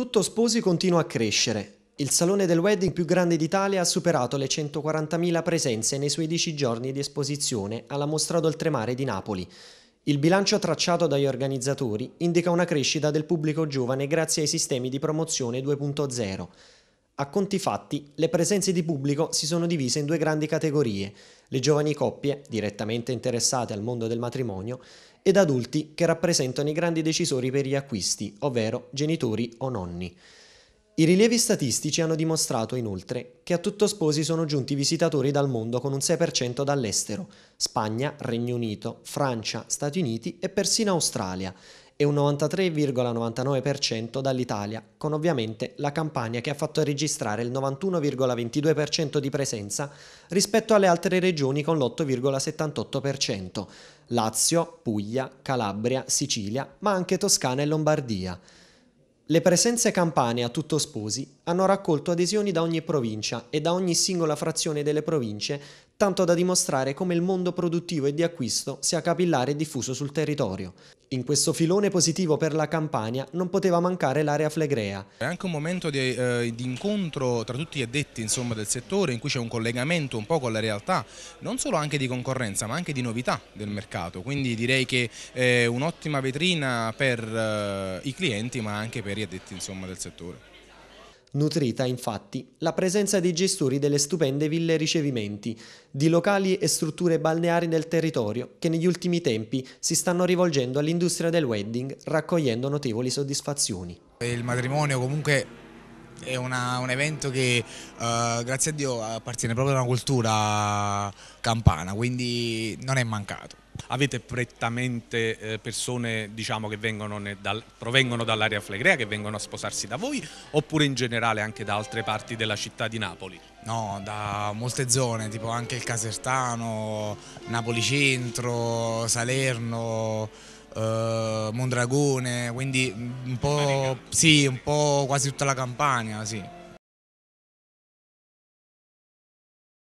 Tutto Sposi continua a crescere. Il salone del wedding più grande d'Italia ha superato le 140.000 presenze nei suoi 10 giorni di esposizione alla Mostra d'Oltremare di Napoli. Il bilancio tracciato dagli organizzatori indica una crescita del pubblico giovane grazie ai sistemi di promozione 2.0. A conti fatti, le presenze di pubblico si sono divise in due grandi categorie, le giovani coppie, direttamente interessate al mondo del matrimonio, ed adulti che rappresentano i grandi decisori per gli acquisti, ovvero genitori o nonni. I rilievi statistici hanno dimostrato inoltre che a tutto sposi sono giunti visitatori dal mondo con un 6% dall'estero, Spagna, Regno Unito, Francia, Stati Uniti e persino Australia, e un 93,99% dall'Italia, con ovviamente la Campania che ha fatto registrare il 91,22% di presenza rispetto alle altre regioni con l'8,78%, Lazio, Puglia, Calabria, Sicilia, ma anche Toscana e Lombardia. Le presenze campane a tutto sposi hanno raccolto adesioni da ogni provincia e da ogni singola frazione delle province tanto da dimostrare come il mondo produttivo e di acquisto sia capillare e diffuso sul territorio. In questo filone positivo per la Campania non poteva mancare l'area flegrea. È anche un momento di, eh, di incontro tra tutti gli addetti insomma, del settore in cui c'è un collegamento un po' con la realtà, non solo anche di concorrenza ma anche di novità del mercato, quindi direi che è eh, un'ottima vetrina per eh, i clienti ma anche per gli addetti insomma, del settore nutrita infatti la presenza dei gestori delle stupende ville ricevimenti, di locali e strutture balneari nel territorio che negli ultimi tempi si stanno rivolgendo all'industria del wedding raccogliendo notevoli soddisfazioni. Il matrimonio comunque è una, un evento che uh, grazie a Dio appartiene proprio a una cultura campana, quindi non è mancato avete prettamente eh, persone diciamo, che dal, provengono dall'area flegrea, che vengono a sposarsi da voi oppure in generale anche da altre parti della città di Napoli? No, da molte zone, tipo anche il Casertano, Napoli Centro, Salerno, eh, Mondragone, quindi un po', sì, un po' quasi tutta la campagna, sì.